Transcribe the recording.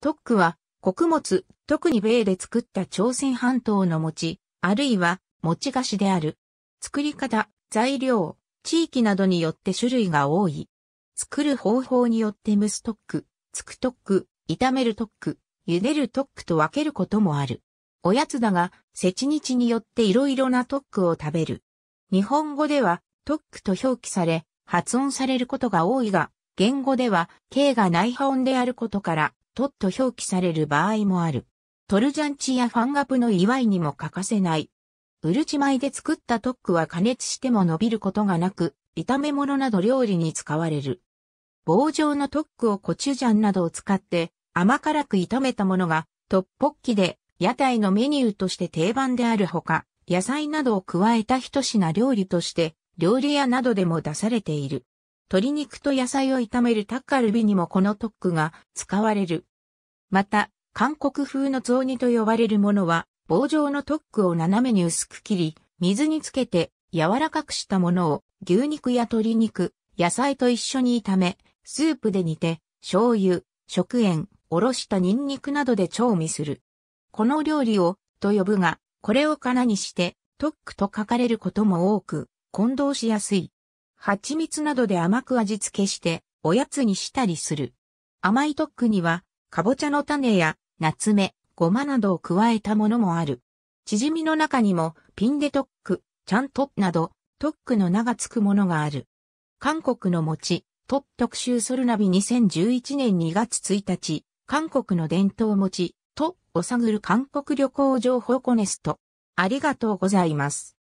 特区は、穀物、特に米で作った朝鮮半島の餅、あるいは餅菓子である。作り方、材料、地域などによって種類が多い。作る方法によって蒸す特区、つく特区、炒める特区、茹でる特区と分けることもある。おやつだが、節日によっていろいろな特区を食べる。日本語では特区と表記され、発音されることが多いが、言語では、形が内破音であることから、トッと表記される場合もある。トルジャンチやファンガプの祝いにも欠かせない。うるち米で作ったトックは加熱しても伸びることがなく、炒め物など料理に使われる。棒状のトックをコチュジャンなどを使って甘辛く炒めたものがトッポッキで屋台のメニューとして定番であるほか、野菜などを加えた一品料理として料理屋などでも出されている。鶏肉と野菜を炒めるタッカルビにもこのトックが使われる。また、韓国風の雑煮と呼ばれるものは、棒状のトックを斜めに薄く切り、水につけて柔らかくしたものを牛肉や鶏肉、野菜と一緒に炒め、スープで煮て、醤油、食塩、おろしたニンニクなどで調味する。この料理を、と呼ぶが、これを殻にして、トックと書かれることも多く、混同しやすい。蜂蜜などで甘く味付けして、おやつにしたりする。甘いトックには、かぼちゃの種や、ナツメ、ごまなどを加えたものもある。チヂミの中にも、ピンデトック、ちゃんとなど、トックの名が付くものがある。韓国の餅、トッ特集ソルナビ2011年2月1日、韓国の伝統餅、とを探る韓国旅行情報コネスト。ありがとうございます。